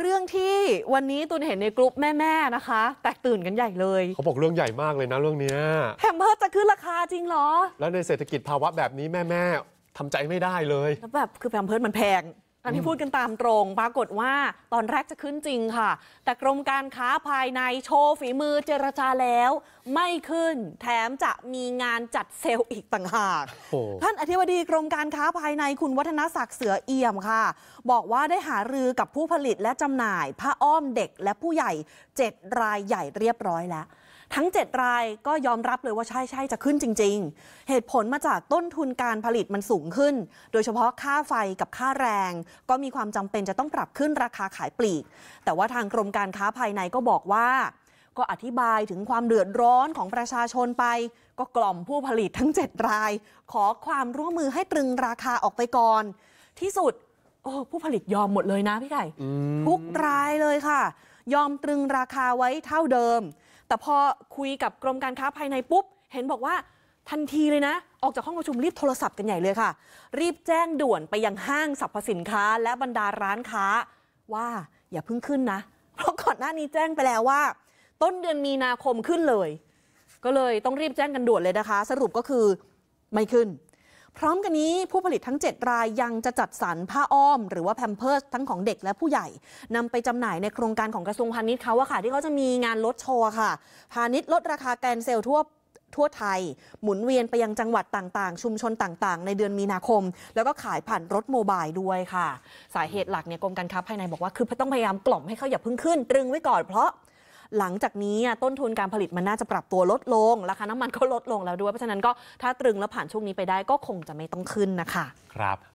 เรื่องที่วันนี้ตุนเห็นในกลุ่มแม่ ๆ นะคะ แตกตื่นกันใหญ่เลย เขาบอกเรื่องใหญ่มากเลยนะ เรื่องนี้แฮมเบอร์จะขึ้นราคาจริงเหรอ แล้วในเศรษฐกิจภาวะแบบนี้แม่ ๆทำใจไม่ได้เลยแล้วแบบคือแพมเพิร์มันแพงอันนี้พูดกันตามตรงปรากฏว่าตอนแรกจะขึ้นจริงค่ะ แต่กรมการค้าภายในโชว์ฝีมือเจรจาแล้ว ไม่ขึ้นแถมจะมีงานจัดเซลล์อีกต่างหากท่านอธิบดีกรมการค้าภายในคุณวัฒนศักดิ์เสือเอี่ยมค่ะ บอกว่าได้หารือกับผู้ผลิตและจำหน่าย ผ้าอ้อมเด็กและผู้ใหญ่ 7 รายใหญ่เรียบร้อยแล้วทั้ง 7 รายก็ยอมรับเลยว่าใช่ใช่จะขึ้นจริง ๆ เหตุผลมาจากต้นทุนการผลิตมันสูงขึ้น โดยเฉพาะค่าไฟกับค่าแรง ก็มีความจำเป็นจะต้องปรับขึ้นราคาขายปลีก แต่ว่าทางกรมการค้าภายในก็บอกว่า ก็อธิบายถึงความเดือดร้อนของประชาชนไป ก็กล่อมผู้ผลิตทั้ง 7 ราย ขอความร่วมมือให้ตรึงราคาออกไปก่อน ที่สุดโอ้ผู้ผลิตยอมหมดเลยนะพี่ไก่ทุกรายเลยค่ะ ยอมตรึงราคาไว้เท่าเดิมแต่พอคุยกับกรมการค้าภายในปุ๊บเห็นบอกว่าทันทีเลยนะ ออกจากห้องประชุมรีบโทรศัพท์กันใหญ่เลยค่ะ รีบแจ้งด่วนไปยังห้างสรรพสินค้า และบรรดาร้านค้าว่าอย่าเพิ่งขึ้นนะเพราะก่อนหน้านี้แจ้งไปแล้วว่า ต้นเดือนมีนาคมขึ้นเลย ก็เลยต้องรีบแจ้งกันด่วนเลยนะคะ สรุปก็คือไม่ขึ้นพร้อมกันนี้ผู้ผลิตทั้ง 7 รายยังจะจัดสรรผ้าอ้อม หรือว่าแพมเพิร์ส ทั้งของเด็กและผู้ใหญ่ นำไปจำหน่ายในโครงการของกระทรวงพาณิชย์เขาอะค่ะ ที่เขาจะมีงานลดโชว์ค่ะ พาณิชย์ลดราคาแกนเซลทั่วทั่วไทย หมุนเวียนไปยังจังหวัดต่างๆ ชุมชนต่างๆ ในเดือนมีนาคม แล้วก็ขายผ่านรถโมบายด้วยค่ะ สาเหตุหลักเนี่ยกรมการค้าภายในบอกว่าคือต้องพยายามกล่อมให้เขาอย่าพึ่งขึ้น ตรึงไว้ก่อนเพราะหลังจากนี้ต้นทุนการผลิตมันน่าจะปรับตัวลดลงราคาน้ำมันก็ลดลงแล้วด้วยเพราะฉะนั้นก็ถ้าตรึงแล้วผ่านช่วงนี้ไปได้ก็คงจะไม่ต้องขึ้นนะคะ ครับ